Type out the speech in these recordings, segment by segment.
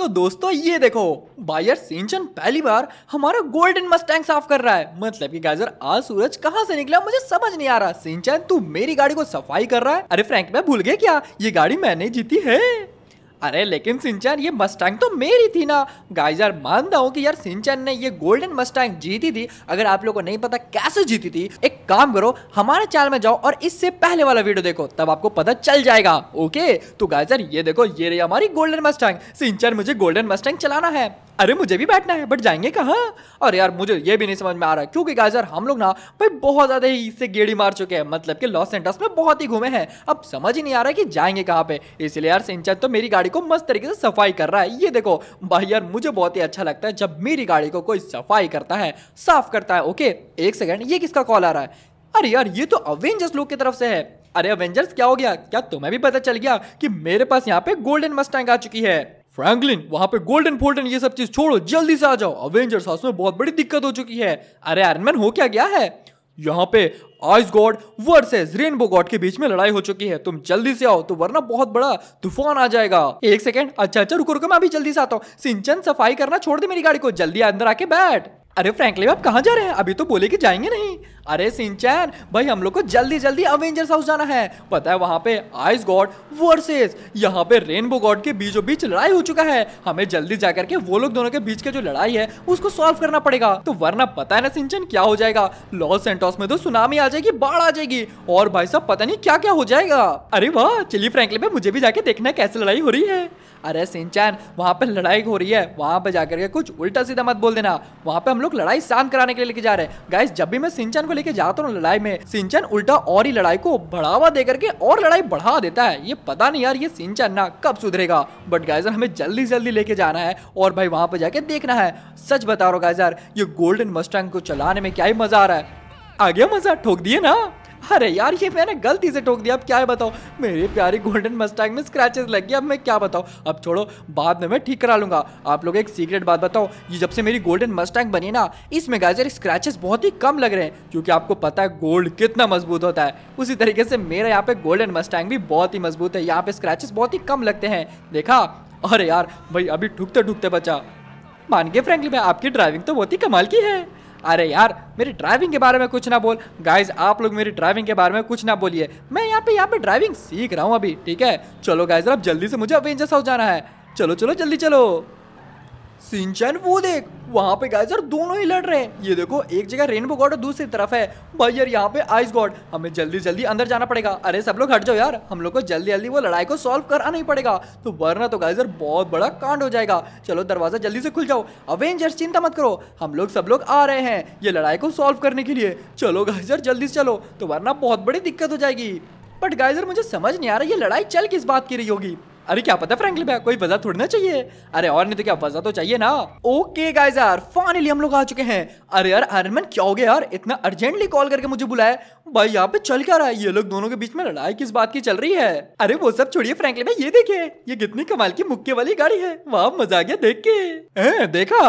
तो दोस्तों ये देखो बायर सिंचन पहली बार हमारा गोल्डन मस्टैंग साफ कर रहा है मतलब कि गाजर आज सूरज कहाँ से निकला मुझे समझ नहीं आ रहा सिंचन तू मेरी गाड़ी को सफाई कर रहा है अरे फ्रैंक मैं भूल गया क्या ये गाड़ी मैंने जीती है अरे लेकिन सिंचन ये मस्टैंग तो मेरी थी ना गाइस यार मानता हूँ कि यार सिंचन ने ये गोल्डन मस्टैंग जीती थी अगर आप लोगों को नहीं पता कैसे जीती थी एक काम करो हमारे चैनल में जाओ और इससे पहले वाला वीडियो देखो तब आपको पता चल जाएगा ओके तो गाइस यार ये देखो ये रही हमारी गोल्डन मस्टैंग सिंचन मुझे गोल्डन मस्टैंग चलाना है अरे मुझे भी बैठना है बट जाएंगे कहाँ और यार मुझे ये भी नहीं समझ में आ रहा क्योंकि गाइस यार हम लोग ना भाई बहुत ज़्यादा ही इससे गेड़ी मार चुके हैं मतलब कि लॉस एंडस में बहुत ही घूमे हैं अब समझ ही नहीं आ रहा कि जाएंगे कहाँ पे इसलिए यार सिंचन तो मेरी गाड़ी गाड़ी को मस्त तरीके से सफाई कर रहा है ये देखो भाई यार मुझे बहुत ही अच्छा लगता है जब मेरी गाड़ी को कोई सफाई करता है साफ करता है ओके एक सेकेंड ये किसका कॉल आ रहा है अरे यार ये तो अवेंजर्स लोग की तरफ से है अरे अवेंजर्स क्या हो गया क्या तुम्हें भी पता चल गया कि मेरे पास यहाँ पे गोल्डन मस्टैंग आ चुकी है फ्रैंकलिन वहां पे गोल्डन फोल्डन ये सब चीज छोड़ो जल्दी से आ जाओ अवेंजर्स हाउस में बहुत बड़ी दिक्कत हो चुकी है अरे आयरन मैन हो क्या गया है यहाँ पे ice god versus rainbow god के बीच में लड़ाई हो चुकी है तुम जल्दी से आओ तो वरना बहुत बड़ा तूफान आ जाएगा एक सेकेंड अच्छा अच्छा रुको रुको मैं अभी जल्दी से आता हूँ सिंचन सफाई करना छोड़ दे मेरी गाड़ी को जल्दी अंदर आके बैठ अरे फ्रैंकली आप कहाँ जा रहे हैं अभी तो बोले कि जाएंगे नहीं अरे सिंचैन भाई हम लोग को जल्दी जल्दी अवेंजर्स हाउस जाना है पता है वहां पे आइस गॉड वर्सेस यहाँ पे रेनबो गॉड के बीचों बीच लड़ाई हो चुका है हमें जल्दी जाकर के वो लोग दोनों के बीच के जो लड़ाई है उसको सॉल्व करना पड़ेगा तो वरना पता है ना सिंचन क्या हो जाएगा लॉस सेंटोस में तो सुनामी आ जाएगी बाढ़ आ जाएगी और भाई साहब पता नहीं क्या क्या हो जाएगा अरे वाह चिली फ्रेंकली में मुझे भी जाके देखना कैसे लड़ाई हो रही है अरे सिंचैन वहाँ पे लड़ाई हो रही है वहाँ पे जाकर के कुछ उल्टा सीधा मत बोल देना वहाँ पे हम लोग लड़ाई शांत कराने के लिए लेके जा रहे हैं गाइस जब भी मैं सिंचन को लेकर जाता हूँ लड़ाई में सिंचन उल्टा और ही लड़ाई को बढ़ावा देकर के और लड़ाई बढ़ा देता है ये पता नहीं यार ये सिंचन ना कब सुधरेगा बट गाइजर हमें जल्दी जल्दी लेके जाना है और भाई वहां पर जाके देखना है सच बता रहा हूँ गाइजर ये गोल्डन मस्टैंग को चलाने में क्या ही मजा आ रहा है आ गया मजा ठोक दिए ना अरे यार ये मैंने गलती से ठोक दिया अब क्या बताओ मेरे प्यारे गोल्डन मस्टैग में स्क्रैचेस लग गए अब मैं क्या बताऊँ अब छोड़ो बाद में मैं ठीक करा लूंगा आप लोग एक सीक्रेट बात बताओ ये जब से मेरी गोल्डन मस्टैग बनी ना इसमें गाजर स्क्रैचेस बहुत ही कम लग रहे हैं क्योंकि आपको पता है गोल्ड कितना मजबूत होता है उसी तरीके से मेरे यहाँ पे गोल्डन मस्टैंग भी बहुत ही मजबूत है यहाँ पे स्क्रैचेस बहुत ही कम लगते हैं देखा अरे यार भाई अभी ठुकते ठुकते बचा मान के फ्रेंकली मैं आपकी ड्राइविंग तो बहुत ही कमाल की है अरे यार मेरी ड्राइविंग के बारे में कुछ ना बोल गाइज आप लोग मेरी ड्राइविंग के बारे में कुछ ना बोलिए मैं यहाँ पे यहाँ पे ड्राइविंग सीख रहा हूँ अभी ठीक है चलो गाइज अब जल्दी से मुझे अवेंजर्स हाउस जाना है चलो चलो जल्दी चलो सिंचन वो देख वहाँ पे गाइस यार दोनों ही लड़ रहे हैं ये देखो एक जगह रेनबो गॉड और दूसरी तरफ है भाई यार यहाँ पे आइस गॉड हमें जल्दी जल्दी अंदर जाना पड़ेगा अरे सब लोग हट जाओ यार हम लोग को जल्दी जल्दी वो लड़ाई को सॉल्व करना ही पड़ेगा तो वरना तो गाइस यार बहुत बड़ा कांड हो जाएगा चलो दरवाजा जल्दी से खुल जाओ अवेंजर्स चिंता मत करो हम लोग सब लोग आ रहे हैं ये लड़ाई को सॉल्व करने के लिए चलो गाइस यार जल्दी से चलो तो वरना बहुत बड़ी दिक्कत हो जाएगी बट गाइजर मुझे समझ नहीं आ रहा ये लड़ाई चल किस बात की रही होगी अरे क्या पता फ्रेंकली भैया कोई वजह थोड़ी ना चाहिए अरे और नहीं तो क्या वजह तो चाहिए ना ओके गाइस यार फाइनली हम लोग आ चुके हैं अरे यार आयरनमैन क्या हो गया यार इतना अर्जेंटली कॉल करके मुझे बुलाया भाई यहाँ पे चल क्या रहा है ये लोग दोनों के बीच में लड़ाई किस बात की चल रही है अरे वो सब छोड़िए फ्रेंकली भाई ये देखिए ये कितनी कमाल की मुक्के वाली गाड़ी है वहाँ मजा आ गया देख के देखा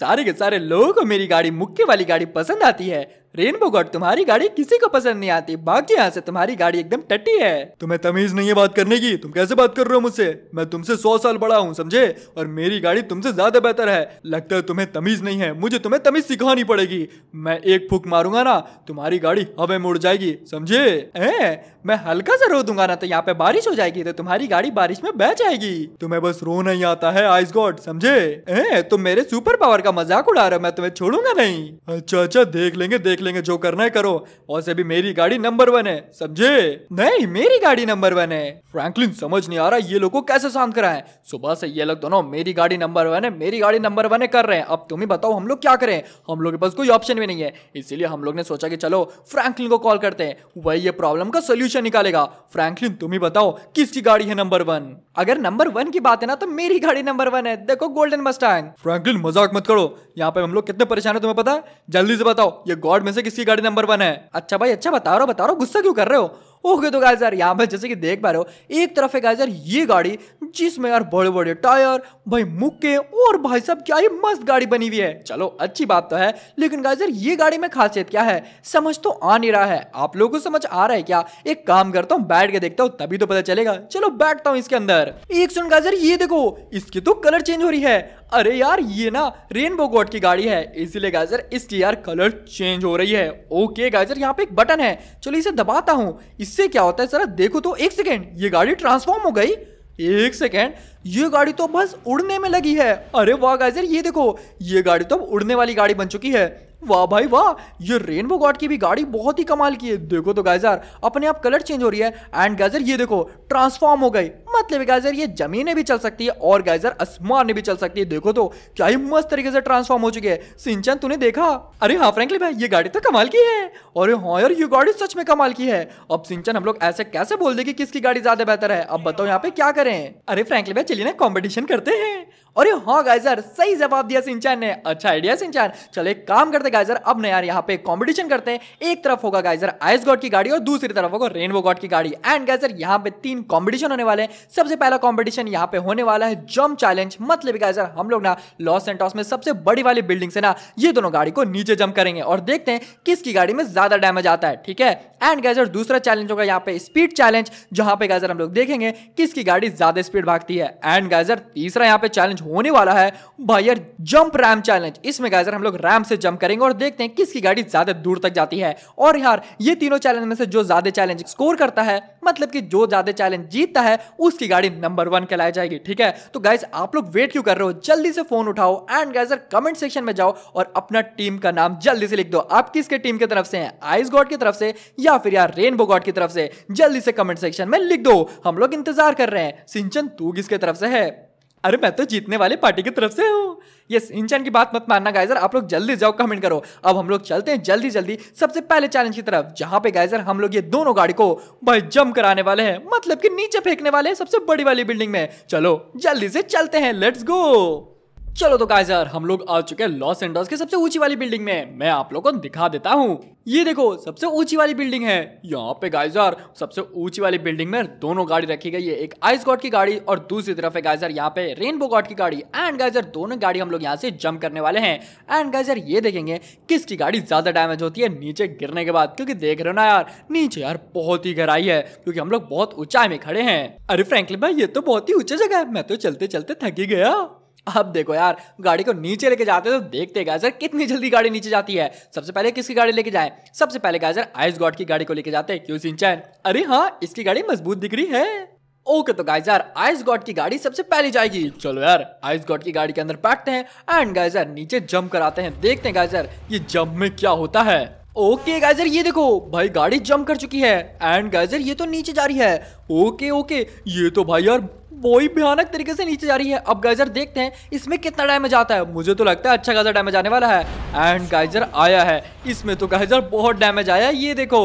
सारे के सारे लोगों को मेरी गाड़ी मुक्के वाली गाड़ी पसंद आती है रेनबो गॉड तुम्हारी गाड़ी किसी को पसंद नहीं आती बाकी यहाँ से तुम्हारी गाड़ी एकदम टटी है तुम्हें तमीज नहीं है बात करने की तुम कैसे बात कर रहे हो मुझसे मैं तुमसे सौ साल बड़ा हूँ समझे और मेरी गाड़ी तुमसे ज्यादा बेहतर है लगता है तुम्हें तमीज नहीं है मुझे तुम्हें तमीज सिखानी पड़ेगी मैं एक फूक मारूंगा ना तुम्हारी गाड़ी हवे मुड़ जाएगी समझे मैं हल्का सा रो दूंगा ना तो यहाँ पे बारिश हो जाएगी तो तुम्हारी गाड़ी बारिश में बह जाएगी तुम्हें बस रो नहीं आता है आइस गॉड समझे तुम मेरे सुपर पावर का मजाक उड़ा रहे हो मैं तुम्हें छोड़ूंगा नहीं अच्छा अच्छा देख लेंगे देख लेंगे जो करना है करो और से भी मेरी गाड़ी नंबर वन है समझे नहीं मेरी गाड़ी नंबर वन है फ्रैंकलिन समझ नहीं आ रहा ये लोग को कैसे शांत करा है सुबह से ये लोग दोनों मेरी गाड़ी नंबर वन है मेरी गाड़ी नंबर वन है कर रहे हैं अब तुम ही बताओ हम लोग क्या करें हम लोग के पास कोई ऑप्शन भी नहीं है इसीलिए हम लोग ने सोचा कि चलो फ्रैंकलिन को कॉल करते हैं वही ये प्रॉब्लम का सोल्यूशन निकालेगा फ्रैंकलिन तुम ही बताओ किसकी गाड़ी है नंबर वन अगर नंबर वन की बात है ना तो मेरी गाड़ी नंबर वन है देखो गोल्डन मस्टैंग फ्रैंकलिन मजाक मत करो यहाँ पे हम लोग कितने परेशान है तुम्हें पता है जल्दी से बताओ ये गॉड में से किसकी गाड़ी नंबर वन है अच्छा भाई अच्छा बता रहा हूँ बता रहा हूँ गुस्सा क्यों कर रहे हो ओके तो गाइस यार यहाँ पे जैसे कि देख पा रहे हो एक तरफ है गाइस यार ये गाड़ी जिसमें यार बड़े बड़े टायर भाई मुक्के और भाई साहब क्या ये मस्त गाड़ी बनी हुई है चलो अच्छी बात तो है लेकिन गाइस यार ये गाड़ी में खासियत क्या है समझ तो आ नहीं रहा है आप लोगों को समझ आ रहा है क्या एक काम करता हूँ बैठ के देखता हूँ तभी तो पता चलेगा चलो बैठता हूँ इसके अंदर एक सुन गाइस ये देखो इसकी तो कलर चेंज हो रही है अरे यार ये ना रेनबो गोड की गाड़ी है इसीलिए गाजर इसकी यार कलर चेंज हो रही है ओके गाजर यहाँ पे एक बटन है चलो इसे दबाता हूँ इससे क्या होता है जरा देखो तो एक सेकेंड ये गाड़ी ट्रांसफॉर्म हो गई एक सेकेंड ये गाड़ी तो बस उड़ने में लगी है अरे वाह गाइजर ये देखो ये गाड़ी तो उड़ने वाली गाड़ी बन चुकी है वाह भाई वाह ये रेनबो गॉड की भी गाड़ी बहुत ही कमाल की है देखो तो गाइजर अपने आप कलर चेंज हो रही है एंड गाइजर ये देखो ट्रांसफॉर्म हो गई मतलब गाइजर ये जमीने भी चल सकती है और गाइजर आसमान भी चल सकती है देखो तो क्या ही मस्त तरीके से ट्रांसफॉर्म हो चुके हैं सिंचन तूने देखा अरे हाँ फ्रेंकली भाई ये गाड़ी तो कमाल की है और हाँ यार ये गाड़ी सच में कमाल की है अब सिंचन हम लोग ऐसे कैसे बोल दे कि किसकी गाड़ी ज्यादा बेहतर है अब बताओ यहाँ पे क्या करें अरे फ्रेंकली भाई चलिए ना कॉम्पिटिशन करते हैं अरे हाँ गाइजर सही जवाब दिया सिंचन ने अच्छा आइडिया सिंचन चलो एक काम करते गाइजर अब ना यार यहाँ पे कॉम्पिटिशन करते हैं एक तरफ होगा गाइजर आइस गॉड की गाड़ी और दूसरी तरफ होगा रेनबो गॉड की गाड़ी एंड गाइजर यहाँ पे तीन कॉम्पिटिशन होने वाले हैं सबसे पहला कॉम्पिटिशन यहाँ पे होने वाला है जम्प चैलेंज मतलब हम लोग ना लॉस सेंटॉस में सबसे बड़ी वाली बिल्डिंग से ना ये दोनों गाड़ी को नीचे जम्प करेंगे और देखते हैं किसकी गाड़ी में ज्यादा डैमेज आता है ठीक है एंड गैजर दूसरा चैलेंज होगा यहाँ पे स्पीड चैलेंज जहां पे गैजर हम लोग देखेंगे किसकी गाड़ी ज्यादा स्पीड भागती है एंड गैजर तीसरा यहाँ पे चैलेंज होने वाला है भाई जंप रैम चैलेंज इसमें गैजर हम लोग रैम से जंप करेंगे और देखते हैं किसकी गाड़ी ज्यादा दूर तक जाती है और यार ये तीनों चैलेंज में से जो ज्यादा चैलेंज स्कोर करता है मतलब कि जो ज्यादा चैलेंज जीतता है उस उसकी गाड़ी नंबर वन कहलाई जाएगी ठीक है तो गाइज आप लोग वेट क्यों कर रहे हो जल्दी से फोन उठाओ एंड गाइज कमेंट सेक्शन में जाओ और अपना टीम का नाम जल्दी से लिख दो आप किसके टीम की तरफ से हैं आइस गॉड की तरफ से या फिर यार रेनबो गॉड की तरफ से जल्दी से कमेंट सेक्शन में लिख दो हम लोग इंतजार कर रहे हैं सिंचन तू किसके तरफ से है अरे मैं तो जीतने वाले पार्टी की तरफ से हूँ यस इंचन की बात मत मानना गाइजर आप लोग जल्दी जाओ कमेंट करो अब हम लोग चलते हैं जल्दी जल्दी सबसे पहले चैलेंज की तरफ जहाँ पे गाइजर हम लोग ये दोनों गाड़ी को भाई जम कराने वाले हैं मतलब कि नीचे फेंकने वाले हैं सबसे बड़ी वाली बिल्डिंग में चलो जल्दी से चलते हैं लेट्स गो चलो तो गाइस यार हम लोग आ चुके हैं लॉस एंडोस के सबसे ऊंची वाली बिल्डिंग में मैं आप लोग को दिखा देता हूँ ये देखो सबसे ऊंची वाली बिल्डिंग है यहाँ पे गाइस यार सबसे ऊंची वाली बिल्डिंग में दोनों गाड़ी रखी गई है एक आइस गॉड की गाड़ी और दूसरी तरफ है गाइजर यहाँ पे रेनबो गॉड की गाड़ी एंड गाइजर दोनों गाड़ी हम लोग यहाँ से जम्प करने वाले हैं एंड गाइजर ये देखेंगे किसकी गाड़ी ज्यादा डैमेज होती है नीचे गिरने के बाद क्योंकि देख रहे हो ना यार नीचे यार बहुत ही गहराई है क्योंकि हम लोग बहुत ऊंचाई में खड़े हैं अरे फ्रेंकली भाई ये तो बहुत ही ऊंचा जगह है मैं तो चलते चलते थकी गया अब देखो यार गाड़ी को नीचे लेके जाते तो देखते गाइजर कितनी जल्दी गाड़ी नीचे जाती है सबसे पहले किसकी गाड़ी लेके जाए सबसे पहले गाइजर आइस गॉड की गाड़ी को लेके जाते क्यों सिंचैन अरे हाँ इसकी गाड़ी मजबूत दिख रही है ओके तो गाइजर यार आइस गॉड की गाड़ी सबसे पहले जाएगी चलो यार आइस गॉड की गाड़ी के अंदर बैठते हैं एंड गाइजर यार नीचे जंप कराते हैं देखते हैं गाइज यार ये जंप में क्या होता है ओके गाइजर ये देखो भाई गाड़ी जंप कर चुकी है एंड गाइजर ये तो नीचे जा रही है ओके ओके ये तो भाई यार वही भयानक तरीके से नीचे जा रही है अब गाइजर देखते हैं इसमें कितना डैमेज आता है मुझे तो लगता है अच्छा खासा डैमेज आने वाला है एंड गाइजर आया है इसमें तो गाइजर बहुत डैमेज आया ये देखो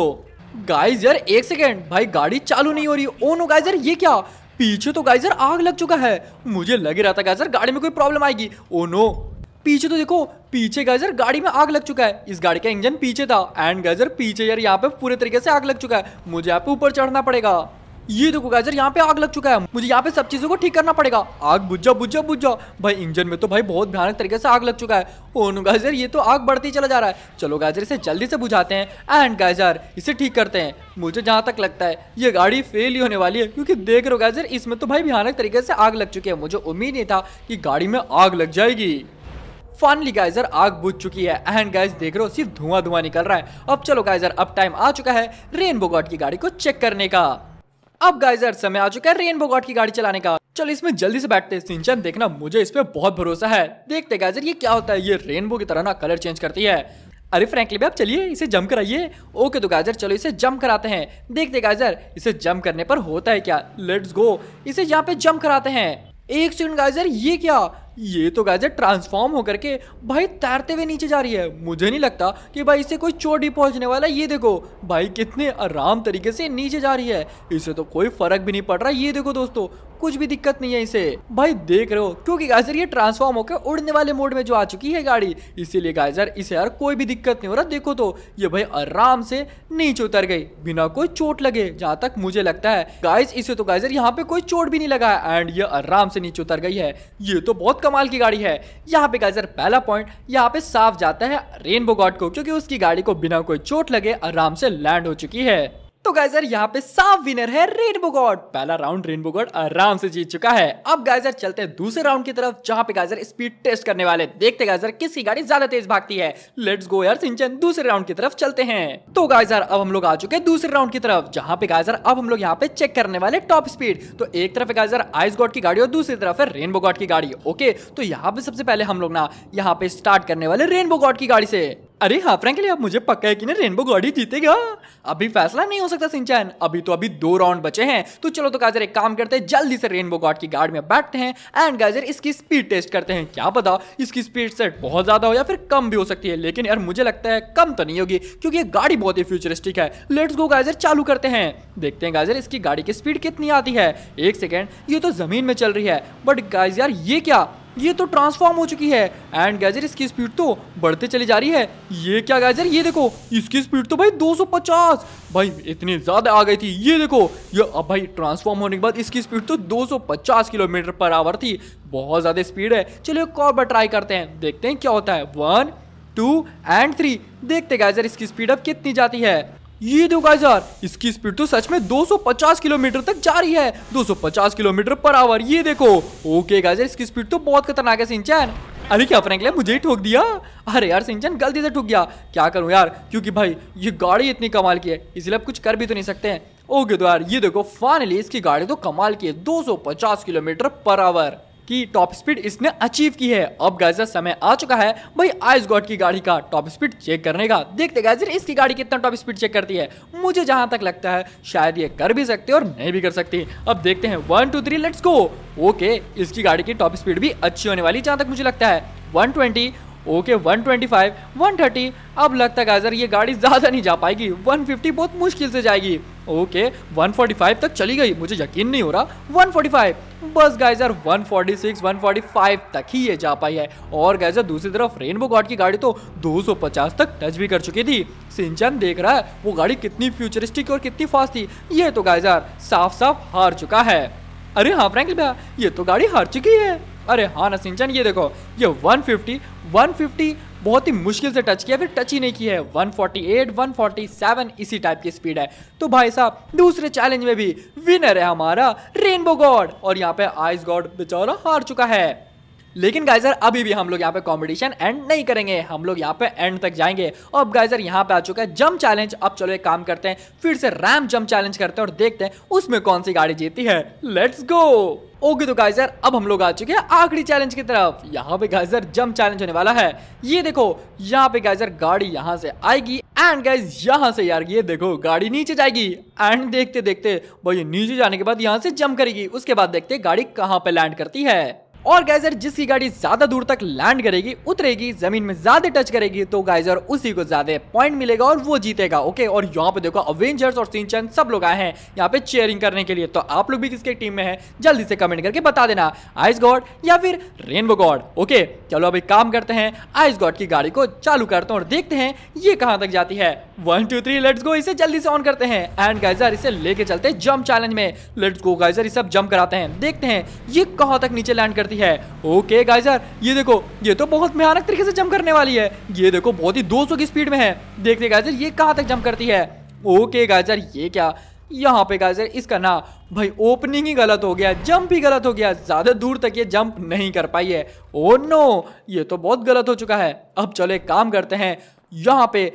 गाइजर एक सेकेंड भाई गाड़ी चालू नहीं हो रही ओ oh नो गाइजर ये क्या पीछे तो गाइजर आग लग चुका है मुझे लग रहा था गाइजर गाड़ी में कोई प्रॉब्लम आएगी ओ oh नो पीछे तो देखो पीछे गाइजर गाड़ी में आग लग चुका है इस गाड़ी का इंजन पीछे था एंड गाइजर पीछे यार यहाँ पे पूरे तरीके से आग लग चुका है मुझे यहाँ पे ऊपर चढ़ना पड़ेगा ये देखो गाइजर यहाँ पे आग लग चुका है मुझे यहाँ पे सब चीजों को ठीक करना पड़ेगा आग बुझा बुझा बुझा भाई इंजन में तो भाई बहुत भयानक तरीके से आग लग चुका है ओनो गाइजर ये तो आग बढ़ती चला जा रहा है चलो गाइजर इसे जल्दी से बुझाते हैं एंड गाइजर इसे ठीक करते हैं मुझे जहाँ तक लगता है ये गाड़ी फेल ही होने वाली है क्योंकि देख रहे हो गाइजर इसमें तो भाई भयानक तरीके से आग लग चुकी है मुझे उम्मीद नहीं था कि गाड़ी में आग लग जाएगी फाइनली गाइजर आग बुझ चुकी है एंड गाइज देख रहे हो सिर्फ धुआं धुआं निकल रहा है अब चलो गाइजर अब टाइम आ चुका है रेनबो गॉड की गाड़ी को चेक करने का अब गाइजर समय आ चुका है रेनबो गॉड की गाड़ी चलाने का चलो इसमें जल्दी से बैठते हैं सिंचन देखना मुझे इस पर बहुत भरोसा है देखते गाइजर ये क्या होता है ये रेनबो की तरह ना कलर चेंज करती है अरे फ्रेंकली भाई आप चलिए इसे जम कराइए ओके तो गाजर चलो इसे जम कराते हैं देखते गाजर इसे जम करने पर होता है क्या लेट्स गो इसे यहाँ पे जम कराते हैं एक सेकंड गाजर ये क्या ये तो गाजर ट्रांसफॉर्म होकर के भाई तैरते हुए नीचे जा रही है मुझे नहीं लगता कि भाई इसे कोई चोट ही पहुंचने वाला ये देखो भाई कितने आराम तरीके से नीचे जा रही है इसे तो कोई फर्क भी नहीं पड़ रहा ये देखो दोस्तों कुछ भी दिक्कत नहीं है इसे भाई देख रहे हो क्योंकि गाइजर ये ट्रांसफॉर्म होकर उड़ने वाले मोड में जो आ चुकी है गाड़ी इसीलिए गाइजर इसे यार कोई भी दिक्कत नहीं हो रहा देखो तो ये भाई आराम से नीचे उतर गई बिना कोई चोट लगे जहां तक मुझे लगता है गाइज इसे तो गाइजर यहाँ पे कोई चोट भी नहीं लगा है एंड ये आराम से नीचे उतर गई है ये तो बहुत कमाल की गाड़ी है यहाँ पे गाइजर पहला पॉइंट यहाँ पे साफ जाता है रेनबो गॉड को क्योंकि उसकी गाड़ी को बिना कोई चोट लगे आराम से लैंड हो चुकी है तो गाइजर यहाँ पे साफ विनर है रेनबो गॉड पहला राउंड रेनबो गॉड आराम से जीत चुका है अब गाइजर चलते हैं दूसरे राउंड की तरफ जहाँ पे गाइजर स्पीड टेस्ट करने वाले देखते गाइजर किसकी गाड़ी ज्यादा तेज भागती है लेट्स गो यार सिंचन दूसरे राउंड की तरफ चलते हैं तो गाइजर अब हम लोग आ चुके हैं दूसरे राउंड की तरफ जहाँ पे गाइजर अब हम लोग यहाँ पे चेक करने वाले टॉप स्पीड तो एक तरफ गाइजर आइस गॉड की गाड़ी और दूसरी तरफ है रेनबो गॉड की गाड़ी ओके तो यहाँ पे सबसे पहले हम लोग ना यहाँ पे स्टार्ट करने वाले रेनबो गॉड की गाड़ी से अरे हाफरैंक के लिए अब मुझे पक्का है कि ना रेनबो गॉड ही जीतेगा अभी फैसला नहीं हो सकता सिंचैन अभी तो अभी दो राउंड बचे हैं तो चलो तो गाजर एक काम करते हैं जल्दी से रेनबो गॉड की गार्ड में बैठते हैं एंड गाजर इसकी स्पीड टेस्ट करते हैं क्या पता इसकी स्पीड सेट बहुत ज्यादा हो या फिर कम भी हो सकती है लेकिन यार मुझे लगता है कम तो नहीं होगी क्योंकि ये गाड़ी बहुत ही फ्यूचरिस्टिक है लेट्स गो गाजर चालू करते हैं देखते हैं गाजर इसकी गाड़ी की स्पीड कितनी आती है एक सेकेंड ये तो जमीन में चल रही है बट गाइजर ये क्या ये तो ट्रांसफॉर्म हो चुकी है एंड गैजर इसकी स्पीड तो बढ़ते चली जा रही है ये क्या गैजर ये देखो इसकी स्पीड तो भाई 250 भाई इतनी ज़्यादा आ गई थी ये देखो ये अब भाई ट्रांसफॉर्म होने के बाद इसकी स्पीड तो 250 किलोमीटर पर आवर थी बहुत ज़्यादा स्पीड है चलिए एक और बार ट्राई करते हैं देखते हैं क्या होता है वन टू एंड थ्री देखते गैजर इसकी स्पीड अब कितनी जाती है ये दो गाइस यार इसकी स्पीड तो सच में 250 किलोमीटर तक जा रही है 250 किलोमीटर पर आवर ये देखो ओके गाइस इसकी स्पीड तो बहुत खतरनाक है सिंचन अरे क्या फ्रेंकले मुझे ही ठोक दिया अरे यार सिंचन गलती से ठोक गया क्या करूं यार क्योंकि भाई ये गाड़ी इतनी कमाल की है इसलिए अब कुछ कर भी तो नहीं सकते हैं ओके तो यार ये देखो फाइनली इसकी गाड़ी तो कमाल की है दो किलोमीटर पर आवर की टॉप स्पीड इसने अचीव की है अब गाइजर समय आ चुका है भाई आइस गॉड की गाड़ी का टॉप स्पीड चेक करने का देखते गाइजर इसकी गाड़ी कितना टॉप स्पीड चेक करती है मुझे जहां तक लगता है शायद ये कर भी सकती है और नहीं भी कर सकती अब देखते हैं one two three let's go okay इसकी गाड़ी की टॉप स्पीड भी अच्छी होने वाली जहां तक मुझे लगता है वन ट्वेंटी ओके 125, 130 अब लगता है गाइजर ये गाड़ी ज़्यादा नहीं जा पाएगी 150 बहुत मुश्किल से जाएगी ओके okay, 145 तक चली गई मुझे यकीन नहीं हो रहा 145 बस गाइजर 146 145 तक ही ये जा पाई है और गाइजर दूसरी तरफ रेनबो गॉड की गाड़ी तो 250 तक टच भी कर चुकी थी सिंचन देख रहा है वो गाड़ी कितनी फ्यूचरिस्टिक और कितनी फास्ट थी ये तो गाइजर साफ साफ हार चुका है अरे हाँ फ्रैंकल भैया ये तो गाड़ी हार चुकी है अरे हाँ ना सिंचन ये देखो ये वन फिफ्टी बहुत ही मुश्किल से टच किया फिर टच ही नहीं किया है 148, 147 इसी टाइप की स्पीड है तो भाई साहब दूसरे चैलेंज में भी विनर है हमारा रेनबो गॉड और यहाँ पे आइस गॉड बेचारा हार चुका है लेकिन गाइजर अभी भी हम लोग यहाँ पे कॉम्पिटिशन एंड नहीं करेंगे हम लोग यहाँ पे एंड तक जाएंगे और अब गाइजर यहाँ पे आ चुका है जम चैलेंज अब चलो एक काम करते हैं फिर से रैम जम चैलेंज करते हैं और देखते हैं उसमें कौन सी गाड़ी जीती है लेट्स गो ओके तो गाइजर अब हम लोग आ चुके हैं आखिरी चैलेंज की तरफ यहाँ पे गाइजर जम चैलेंज होने वाला है ये देखो यहाँ पे गाइजर गाड़ी यहाँ से आएगी एंड गाइज यहाँ से यार ये देखो गाड़ी नीचे जाएगी एंड देखते देखते भाई नीचे जाने के बाद यहाँ से जम करेगी उसके बाद देखते गाड़ी कहाँ पे लैंड करती है और गाइजर जिसकी गाड़ी ज्यादा दूर तक लैंड करेगी उतरेगी जमीन में ज्यादा टच करेगी तो गाइजर उसी को ज्यादा पॉइंट मिलेगा और वो जीतेगा ओके और यहाँ पे देखो अवेंजर्स और सिंचन सब लोग आए हैं यहाँ पे चेयरिंग करने के लिए तो आप लोग भी किसके टीम में है जल्दी से कमेंट करके बता देना आइस गॉड या फिर रेनबो गॉड ओके चलो अब एक काम करते हैं आइस गॉड की गाड़ी को चालू करते हैं और देखते हैं ये कहाँ तक जाती है one two three let's go इसे जल्दी से ऑन करते हैं एंड गाइजर इसे लेके चलते हैं जम्प चैलेंज में लेट्स गो गाइजर इसे जम्प कराते हैं देखते हैं ये कहाँ तक नीचे लैंड करते करती है ओके गाइस यार ये देखो ये तो बहुत भयानक तरीके से जंप करने वाली है ये देखो बहुत ही 200 की स्पीड में है देखते गाइस यार ये कहाँ तक जंप करती है ओके गाइस यार ये क्या यहाँ पे गाइस यार इसका ना भाई ओपनिंग ही गलत हो गया जंप ही गलत हो गया ज़्यादा दूर तक ये जंप नहीं कर पाई है ओ oh, नो ये तो बहुत गलत हो चुका है अब चलो एक काम करते हैं यहाँ पे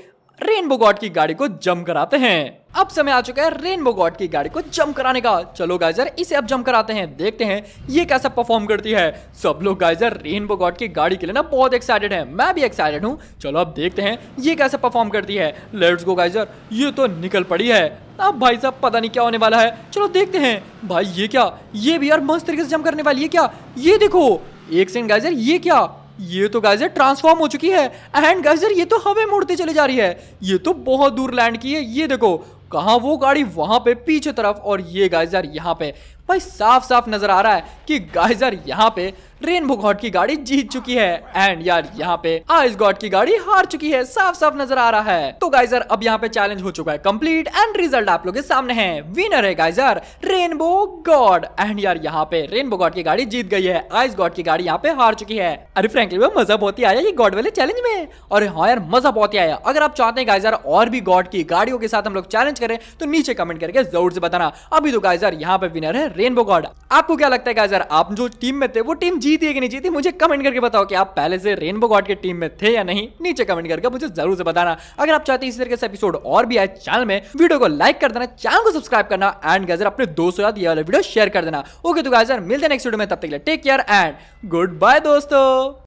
रेनबो गॉड की गाड़ी को जम कराते हैं अब समय आ चुका है रेनबो गॉड की गाड़ी को जम कराने का चलो गाइजर इसे अब जम कराते हैं देखते हैं ये कैसा परफॉर्म करती है सब लोग गाइजर रेनबो गॉड की गाड़ी के लिए ना बहुत एक्साइटेड हैं मैं भी एक्साइटेड हूँ चलो अब देखते हैं ये कैसा परफॉर्म करती है लेट्स गो गाइजर ये तो निकल पड़ी है अब भाई साहब पता नहीं क्या होने वाला है चलो देखते हैं भाई ये क्या ये भी यार मस्त तरीके से जम करने वाली है क्या ये देखो एक सेकंड गाइजर ये क्या ये तो गाइजर ट्रांसफॉर्म हो चुकी है एंड गाइजर ये तो हवे मुड़ते चले जा रही है ये तो बहुत दूर लैंड की है ये देखो कहा वो गाड़ी वहां पे पीछे तरफ और ये गाइजर यहाँ पे भाई साफ साफ नजर आ रहा है कि गाइजर यहाँ पे रेनबो गॉड की गाड़ी जीत चुकी है एंड यार यहाँ पे आइस गॉड की गाड़ी हार चुकी है साफ साफ नजर आ रहा है तो गाइजर अब यहाँ पे चैलेंज हो चुका है कंप्लीट एंड रिजल्ट आप लोग के सामने है विनर है गाइजर रेनबो गॉड एंड यार यहाँ पे रेनबो गॉड की गाड़ी जीत गई है आइस गॉड की गाड़ी यहाँ पे हार चुकी है अरे फ्रेंकली में मजा बहुत ही आया ये गॉड वाले चैलेंज में और हाँ यार मजा बहुत ही आया अगर आप चाहते हैं गाइजर और भी गॉड की गाड़ियों के साथ हम लोग चैलेंज करें तो नीचे कमेंट करके जरूर से बताना अभी तो गाइजर यहाँ पे विनर है रेनबो गॉड आपको क्या लगता है यार आप जो टीम में थे वो टीम जीती है कि नहीं जीती मुझे कमेंट करके बताओ कि आप पहले से रेनबो गॉड के टीम में थे या नहीं नीचे कमेंट करके मुझे जरूर से बताना अगर आप चाहते हैं इस तरीके से एपिसोड और भी आए चैनल में वीडियो को लाइक कर देना चैनल को सब्सक्राइब करना एंड गैजर अपने दोस्तों याद ये वाला वीडियो शेयर कर देना ओके तो गाजर मिलते नेक्स्ट वीडियो में तब तक take care and goodbye दोस्तों